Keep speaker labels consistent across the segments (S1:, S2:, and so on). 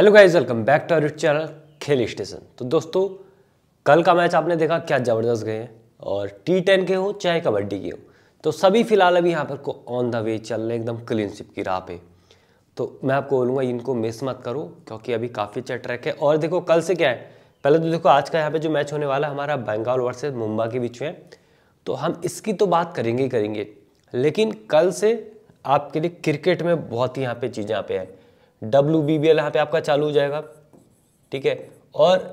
S1: hello guys welcome back to our channel Khel station तो दोस्तों कल का मैच आपने देखा क्या ज़बरदस्त गए हैं और टी टेन के हो चाहे कबड्डी के हो तो सभी फिलहाल अभी यहाँ पर को ऑन द वे चल रहे एकदम क्लीनशिप की राह पे तो मैं आपको बोलूँगा इनको मिस मत करो क्योंकि अभी काफ़ी अच्छा ट्रैक है और देखो कल से क्या है पहले तो देखो आज का यहाँ पर जो मैच होने वाला है हमारा बंगाल वर्सेज मुंबई के बीच में तो हम इसकी तो बात करेंगे ही करेंगे लेकिन कल से आपके लिए क्रिकेट में बहुत ही यहाँ पर चीज़ें यहाँ पे हैं डब्ल्यू बी बी एल यहाँ पे आपका चालू हो जाएगा ठीक है और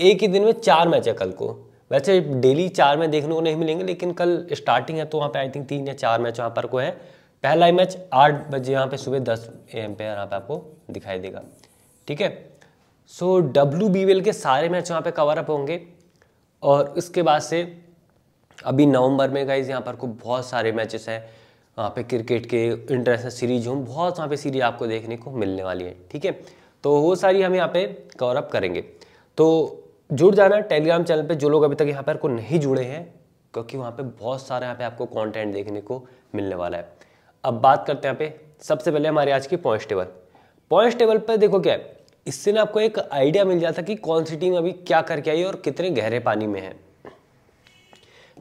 S1: एक ही दिन में चार मैच है कल को वैसे डेली चार मैच देखने को नहीं मिलेंगे लेकिन कल स्टार्टिंग है तो वहाँ पे आई थिंक तीन या चार मैच वहाँ पर को है पहला ही मैच आठ बजे यहाँ पे सुबह दस ए एम पे यहाँ पे आपको दिखाई देगा ठीक है सो डब्ल्यू बी एल के सारे मैच वहाँ पे कवर अप होंगे और इसके बाद से अभी नवंबर में गाइज यहाँ पर को बहुत सारे मैचेस हैं वहाँ पे क्रिकेट के इंटरनेशनल सीरीज हों बहुत वहाँ पे सीरीज आपको देखने को मिलने वाली है ठीक है तो वो सारी हम यहाँ पे कवर अप करेंगे तो जुड़ जाना टेलीग्राम चैनल पे जो लोग अभी तक यहाँ पर को नहीं जुड़े हैं क्योंकि वहाँ पे बहुत सारे यहाँ पे आपको कंटेंट देखने को मिलने वाला है अब बात करते हैं यहाँ पे सबसे पहले हमारे आज की पॉइंट टेबल पॉइंट टेबल पर देखो क्या है इससे ना आपको एक आइडिया मिल जाता कि कौन सी टीम अभी क्या करके आई और कितने गहरे पानी में है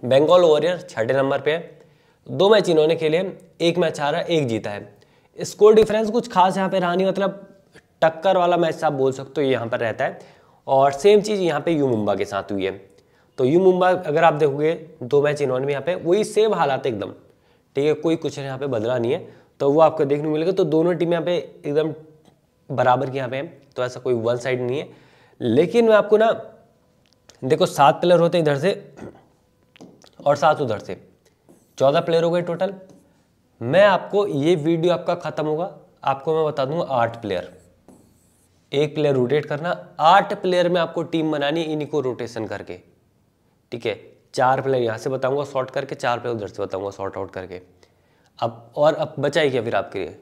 S1: बेंगाल वॉरियर छठे नंबर पर है दो मैच इन्होंने खेले एक मैच हारा एक जीता है स्कोर डिफरेंस कुछ खास यहाँ पे रहा नहीं मतलब टक्कर वाला मैच आप बोल सकते हो यहाँ पर रहता है और सेम चीज़ यहाँ पे यू मुंबा के साथ हुई है तो यू मुंबा अगर आप देखोगे दो मैच इन्होंने भी यहाँ पे वही सेम हालात एकदम ठीक है कोई कुछ यहाँ पे बदला नहीं है तो वो आपको देखने को मिलेगा तो दोनों टीम यहाँ पे एकदम बराबर के यहाँ पे हैं तो ऐसा कोई वन साइड नहीं है लेकिन मैं आपको ना देखो सात प्लेयर होते हैं इधर से और सात उधर से चौदह प्लेयर हो गए टोटल मैं आपको ये वीडियो आपका ख़त्म होगा आपको मैं बता दूंगा आठ प्लेयर एक प्लेयर रोटेट करना आठ प्लेयर में आपको टीम बनानी इन्हीं को रोटेशन करके ठीक है चार प्लेयर यहाँ से बताऊंगा शॉर्ट करके चार प्लेयर उधर से बताऊंगा शॉर्ट आउट करके अब और अब बचाई क्या फिर आपके लिए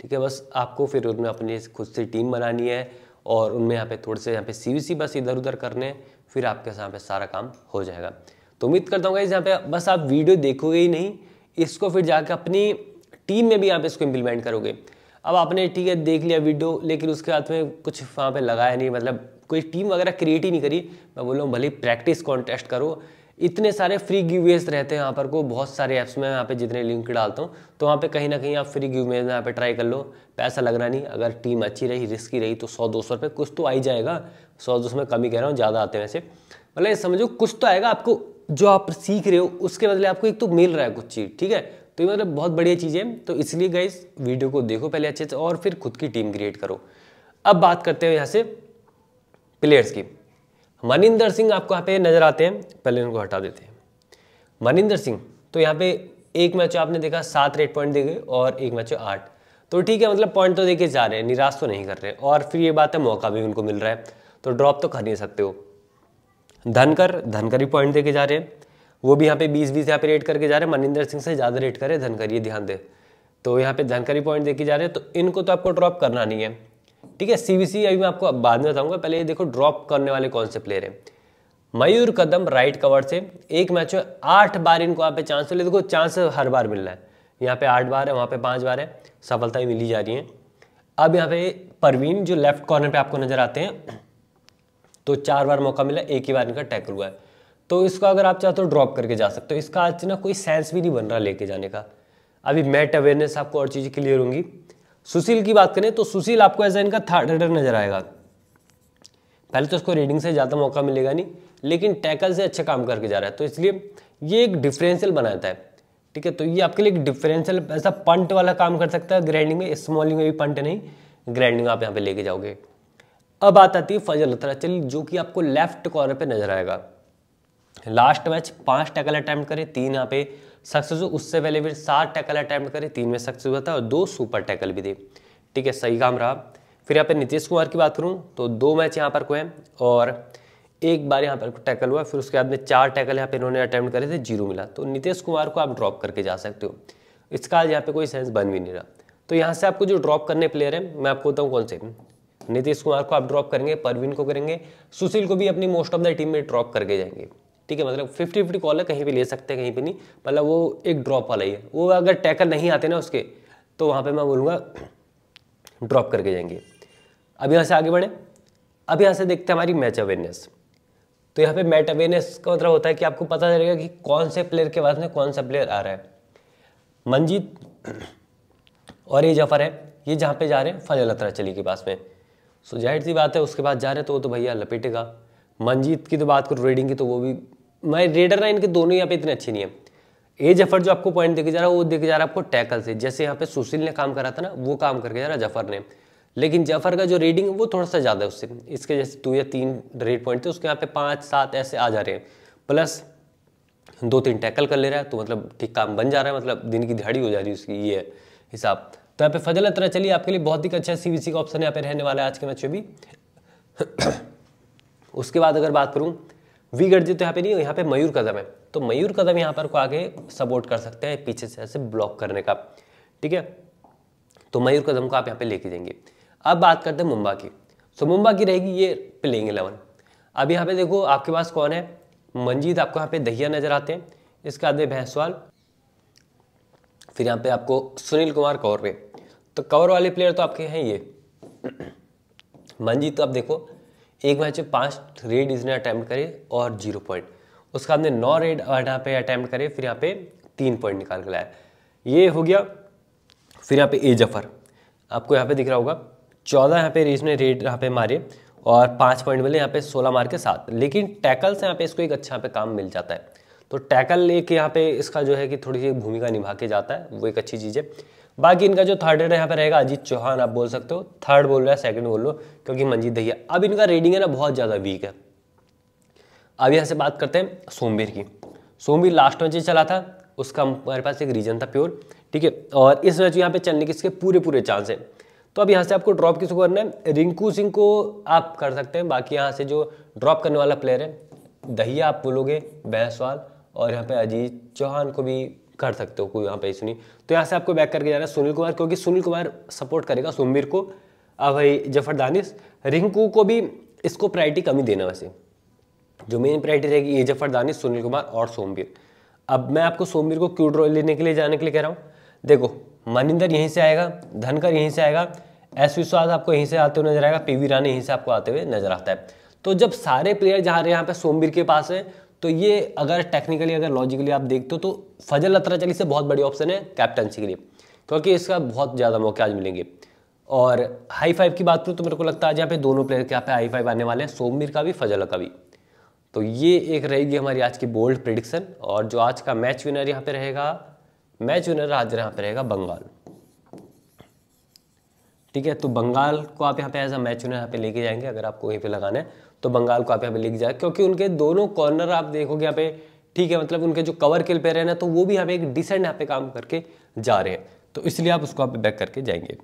S1: ठीक है बस आपको फिर उनमें अपनी खुद से टीम बनानी है और उनमें यहाँ पे थोड़े से यहाँ पे सी बस इधर उधर करने फिर आपके यहाँ पे सारा काम हो जाएगा तो उम्मीद करता हूँ यहाँ पे बस आप वीडियो देखोगे ही नहीं इसको फिर जाकर अपनी टीम में भी आप इसको इम्प्लीमेंट करोगे अब आपने ठीक है देख लिया वीडियो लेकिन उसके बाद में कुछ वहाँ पे लगाया नहीं मतलब कोई टीम वगैरह क्रिएट ही नहीं करी मैं बोल रहा हूँ भले प्रैक्टिस कॉन्टेस्ट करो इतने सारे फ्री गिवेज रहते हैं यहाँ पर को बहुत सारे ऐप्स में यहाँ पे जितने लिंक डालता हूँ तो वहाँ पे कहीं ना कहीं आप फ्री गिवेज यहाँ पे ट्राई कर लो पैसा लगना नहीं अगर टीम अच्छी रही रिस्की रही तो सौ दो सौ रुपये कुछ तो आ ही जाएगा सौ दो सौ में कमी कह रहा हूँ ज़्यादा आते हैं वैसे मतलब समझो कुछ तो आएगा आपको जो आप सीख रहे हो उसके बदले आपको एक तो मिल रहा है कुछ चीज़ ठीक है तो ये मतलब बहुत बढ़िया चीज़ है तो इसलिए गाइज वीडियो को देखो पहले अच्छे से और फिर खुद की टीम क्रिएट करो अब बात करते हैं यहाँ से प्लेयर्स की मनिंदर सिंह आपको यहाँ पे नज़र आते हैं पहले उनको हटा देते हैं मनिंदर सिंह तो यहाँ पे एक मैच आपने देखा सात रेट पॉइंट दे गए और एक मैच आठ तो ठीक है मतलब पॉइंट तो देके जा रहे हैं निराश तो नहीं कर रहे और फिर ये बात है मौका भी उनको मिल रहा है तो ड्रॉप तो कर नहीं सकते हो धनकर धनकर ही पॉइंट देके जा रहे हैं वो भी यहाँ पे बीस बीस यहाँ पे रेट करके जा रहे हैं मनिंदर सिंह से ज़्यादा रेट करे धनकर ये ध्यान दे तो यहाँ पे धनकर ही पॉइंट देखे जा रहे हैं तो इनको तो आपको ड्रॉप करना नहीं है ठीक है सी बी सी अभी मैं आपको बाद में बताऊंगा पहले ये देखो ड्रॉप करने वाले कौन से प्लेयर हैं मयूर कदम राइट कवर से एक मैच में आठ बार इनको यहाँ पे चांस मिले देखो चांस हर बार मिल रहा है यहाँ पे आठ बार है वहाँ पे पाँच बार है सफलताएं मिली जा रही हैं अब यहाँ पे परवीन जो लेफ्ट कॉर्नर पे आपको नजर आते हैं तो चार बार मौका मिला एक ही बार इनका टैकल हुआ है तो इसको अगर आप चाहते हो ड्रॉप करके जा सकते हो इसका आज ना कोई सेंस भी नहीं बन रहा लेके जाने का अभी मैट अवेयरनेस आपको और चीज़ें क्लियर होंगी सुशील की बात करें तो सुशील आपको एज इनका थर्ड रेडर नजर आएगा पहले तो इसको रीडिंग से ज़्यादा मौका मिलेगा नहीं लेकिन टैकल से अच्छा काम करके जा रहा है तो इसलिए ये एक डिफरेंशियल बनाता है ठीक है तो ये आपके लिए एक डिफरेंशियल ऐसा पंट वाला काम कर सकता है ग्राइंडिंग में स्मॉलिंग में भी पंट नहीं ग्राइंडिंग आप यहाँ पे लेके जाओगे अब बात आती है फजल अतराचल जो कि आपको लेफ्ट कॉर्नर पे नजर आएगा लास्ट मैच पांच टैकल अटैम्प्ट करे तीन यहाँ पे सक्सेस हुआ उससे पहले फिर सात टैकल अटैम्प्ट करे तीन में सक्सेस हुआ था और दो सुपर टैकल भी थे ठीक है सही काम रहा फिर यहाँ पे नीतीश कुमार की बात करूँ तो दो मैच यहाँ पर को है और एक बार यहाँ पर टैकल हुआ फिर उसके बाद में चार टैकल यहाँ पे इन्होंने अटैम्प्ट करे थे जीरो मिला तो नीतीश कुमार को आप ड्रॉप करके जा सकते हो इसका यहाँ पे कोई सेंस बन भी नहीं रहा तो यहाँ से आपको जो ड्रॉप करने प्लेयर हैं मैं आपको बताऊँ कौन से नीतीश कुमार को आप ड्रॉप करेंगे परवीन को करेंगे सुशील को भी अपनी मोस्ट ऑफ द टीम में ड्रॉप करके जाएंगे ठीक है मतलब फिफ्टी फिफ्टी कॉल है कहीं भी ले सकते हैं कहीं भी नहीं मतलब वो एक ड्रॉप वाला ही है वो अगर टैकल नहीं आते ना उसके तो वहाँ पर मैं बोलूँगा ड्रॉप करके जाएंगे अब यहाँ से आगे बढ़े अब यहाँ से देखते हैं हमारी मैच अवेयरनेस तो यहाँ पे मैच अवेयरनेस का मतलब होता है कि आपको पता चलेगा कि कौन से प्लेयर के पास में कौन सा प्लेयर आ रहा है मंजीत और ये जफर है ये जहाँ पे जा रहे हैं फजल अतरा चली के पास में सो जाहिर सी बात है उसके बाद जा रहे तो वो तो भैया लपेटेगा मनजीत की तो बात करो रेडिंग की तो वो भी मैं रेडर ना इनके दोनों यहाँ पे इतने अच्छे नहीं है ए जफर जो आपको पॉइंट देखे जा रहा है वो देखे जा रहा है आपको टैकल से जैसे यहाँ पे सुशील ने काम करा था ना वो काम करके जा रहा जफर ने लेकिन जफर का जो रेडिंग है वो थोड़ा सा ज़्यादा है उससे इसके जैसे दो या तीन रेड पॉइंट थे उसके यहाँ पे पाँच सात ऐसे आ जा रहे हैं प्लस दो तीन टैकल कर ले रहा है तो मतलब ठीक काम बन जा रहा है मतलब दिन की दिहाड़ी हो जा रही है उसकी ये हिसाब तो यहाँ पे फजल अतरा चली आपके लिए बहुत ही अच्छा सी का ऑप्शन यहाँ पे रहने वाला है आज के मैच में भी उसके बाद अगर बात करूँ वी गर्जी तो यहाँ पे नहीं यहाँ पे मयूर कदम है तो मयूर कदम यहाँ पर को आगे सपोर्ट कर सकते हैं पीछे से ऐसे ब्लॉक करने का ठीक है तो मयूर कदम को आप यहाँ पे लेके देंगे अब बात करते हैं मुंबा की सो मुंबा की रहेगी ये प्लेइंग इलेवन अब यहाँ पे देखो आपके पास कौन है मंजीत आपको यहाँ पे दहिया नजर आते हैं इसके बाद में भैंसवाल फिर यहाँ पे आपको सुनील कुमार कौरवे तो कवर वाले प्लेयर तो आपके हैं ये मनजीत तो आप देखो एक मैच में पांच रेड इसने अटैम्प्ट करे और जीरो पॉइंट उसका हमने नौ रेड यहाँ पे अटैम्प्ट करे फिर यहाँ पे तीन पॉइंट निकाल के लाया ये हो गया फिर यहाँ पे ए जफर आपको यहाँ पे दिख रहा होगा चौदह यहाँ पे इसने रेड यहाँ पे मारे और पाँच पॉइंट मिले यहाँ पे सोलह मार के साथ लेकिन टैकल से यहाँ पे इसको एक अच्छा यहाँ पे काम मिल जाता है तो टैकल एक यहाँ पे इसका जो है कि थोड़ी सी भूमिका निभा के जाता है वो एक अच्छी चीज़ है बाकी इनका जो थर्ड रेडर यहाँ पे रहेगा अजीत चौहान आप बोल सकते हो थर्ड बोल रहे हैं सेकंड बोल लो क्योंकि मंजीत दहिया अब इनका रेडिंग है ना बहुत ज़्यादा वीक है अब यहाँ से बात करते हैं सोमवीर की सोमवीर लास्ट मैच चला था उसका हमारे पास एक रीजन था प्योर ठीक है और इस मैच यहाँ पे चलने के इसके पूरे पूरे चांस हैं तो अब यहाँ से आपको ड्रॉप किसको करना है रिंकू सिंह को आप कर सकते हैं बाकी यहाँ से जो ड्रॉप करने वाला प्लेयर है दहिया आप बोलोगे बहसवाल और यहाँ पे अजीत चौहान को भी कर सकते हो कोई वहाँ पे इशू नहीं तो यहाँ से आपको बैक करके जाना है सुनील कुमार क्योंकि सुनील कुमार सपोर्ट करेगा सुमवीर को अब भाई जफर दानिश रिंकू को भी इसको प्रायरिटी कमी देना वैसे जो मेन प्रायरिटी रहेगी ये जफर दानिश सुनील कुमार और सोमवीर अब मैं आपको सोमवीर को क्यू ड्रॉ लेने के लिए जाने के लिए कह रहा हूँ देखो मनिंदर यहीं से आएगा धनकर यहीं से आएगा एस विश्वास आपको यहीं से आते हुए नजर आएगा पी वी रानी यहीं से आपको आते हुए नजर आता है तो जब सारे प्लेयर जहाँ यहाँ पे सोमवीर के पास है तो ये अगर टेक्निकली अगर लॉजिकली आप देखते हो तो फजल अतरा से बहुत बड़ी ऑप्शन है कैप्टनसी के लिए क्योंकि इसका बहुत ज़्यादा मौके आज मिलेंगे और हाई फाइव की बात करूँ तो मेरे को लगता है आज यहाँ पे दोनों प्लेयर के यहाँ पे हाई फाइव आने वाले हैं सोमवीर का भी फजल का भी तो ये एक रहेगी हमारी आज की बोल्ड प्रिडिक्शन और जो आज का मैच विनर यहाँ पे रहेगा मैच विनर आज यहाँ पे रहेगा बंगाल ठीक है तो बंगाल को आप यहाँ पे एज अ मैच यूनर यहाँ पे लेके जाएंगे अगर आपको वहीं पे लगाना है तो बंगाल को आप यहाँ पे लेके जाए क्योंकि उनके दोनों कॉर्नर आप देखोगे यहाँ पे ठीक है मतलब उनके जो कवर किल पे रहे ना तो वो भी यहाँ पे एक डिसेंट यहाँ पे काम करके जा रहे हैं तो इसलिए आप उसको आप बैक करके जाएंगे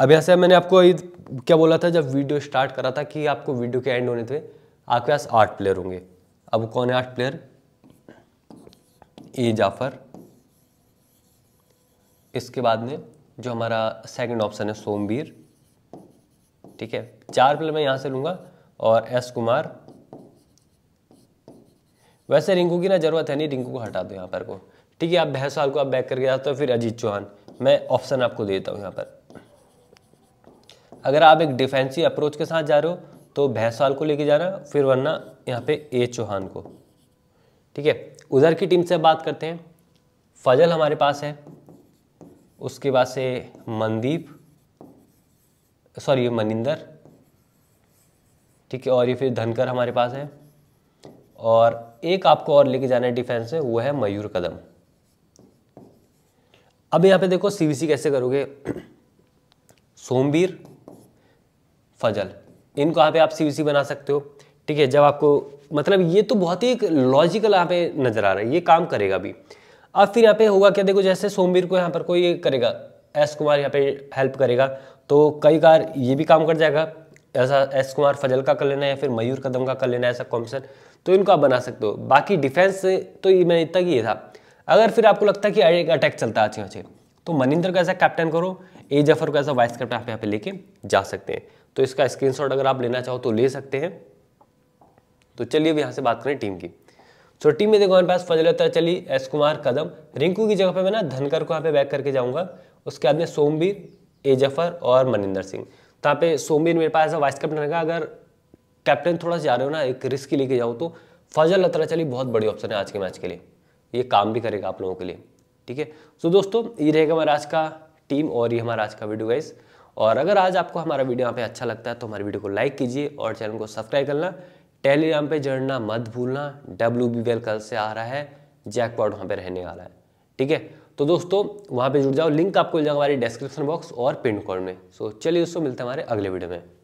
S1: अब यहाँ से मैंने आपको क्या बोला था जब वीडियो स्टार्ट करा था कि आपको वीडियो के एंड होने थे आपके पास आठ प्लेयर होंगे अब कौन है आठ प्लेयर ए जाफर इसके बाद में जो हमारा सेकंड ऑप्शन है सोमवीर ठीक है चार प्लेयर मैं यहां से लूंगा और एस कुमार वैसे रिंकू की ना जरूरत है नहीं रिंकू को हटा दो यहां पर को ठीक है आप भैंसवाल को आप बैक करके जाते हो फिर अजीत चौहान मैं ऑप्शन आपको देता हूं यहां पर अगर आप एक डिफेंसिव अप्रोच के साथ जा रहे हो तो भैंसवाल को लेके जाना फिर वरना यहाँ पे ए चौहान को ठीक है उधर की टीम से बात करते हैं फजल हमारे पास है उसके बाद से मनदीप सॉरी ये मनिंदर ठीक है और ये फिर धनकर हमारे पास है और एक आपको और लेके जाना है डिफेंस में वो है मयूर कदम अब यहाँ पे देखो सीवीसी कैसे करोगे सोमवीर फजल इनको यहाँ पे आप सीवीसी बना सकते हो ठीक है जब आपको मतलब ये तो बहुत ही एक लॉजिकल यहाँ पे नज़र आ रहा है ये काम करेगा भी अब फिर यहाँ पे होगा क्या देखो जैसे सोमवीर को यहाँ पर कोई करेगा एस कुमार यहाँ पे हेल्प करेगा तो कई बार ये भी काम कर जाएगा ऐसा एस कुमार फजल का कर लेना या फिर मयूर कदम का कर लेना ऐसा कॉम्पिटिशन तो इनको आप बना सकते हो बाकी डिफेंस तो ये मैंने तक ये था अगर फिर आपको लगता है कि एक अटैक चलता है अच्छे अच्छे तो मनिंदर को ऐसा कैप्टन करो ए जफर को ऐसा वाइस कैप्टन आप यहाँ पे लेके जा सकते हैं तो इसका स्क्रीनशॉट अगर आप लेना चाहो तो ले सकते हैं तो चलिए अब यहाँ से बात करें टीम की छोटी में देखो हमारे पास फजलतर चली एस कुमार कदम रिंकू की जगह पे मैं ना धनकर को यहाँ पे बैक करके जाऊँगा उसके बाद में सोमवीर ए जफर और मनिंदर सिंह तो यहाँ पे सोमवीर मेरे पास वाइस कैप्टन रहेगा अगर कैप्टन थोड़ा जा रहे हो ना एक रिस्क लेके जाओ तो फजल अतरा चली बहुत बड़ी ऑप्शन है आज के मैच के लिए ये काम भी करेगा आप लोगों के लिए ठीक है सो दोस्तों ये रहेगा हमारा आज का टीम और ये हमारा आज का वीडियो गाइस और अगर आज आपको हमारा वीडियो यहाँ पे अच्छा लगता है तो हमारे वीडियो को लाइक कीजिए और चैनल को सब्सक्राइब करना टेलीग्राम पे जड़ना मत भूलना डब्ल्यू बी एल कल से आ रहा है जैकपॉट वहाँ पे रहने वाला है ठीक है तो दोस्तों वहाँ पे जुड़ जाओ लिंक आपको मिल जाएगा हमारी डिस्क्रिप्शन बॉक्स और पिन कोड में सो चलिए दोस्तों मिलते हैं हमारे अगले वीडियो में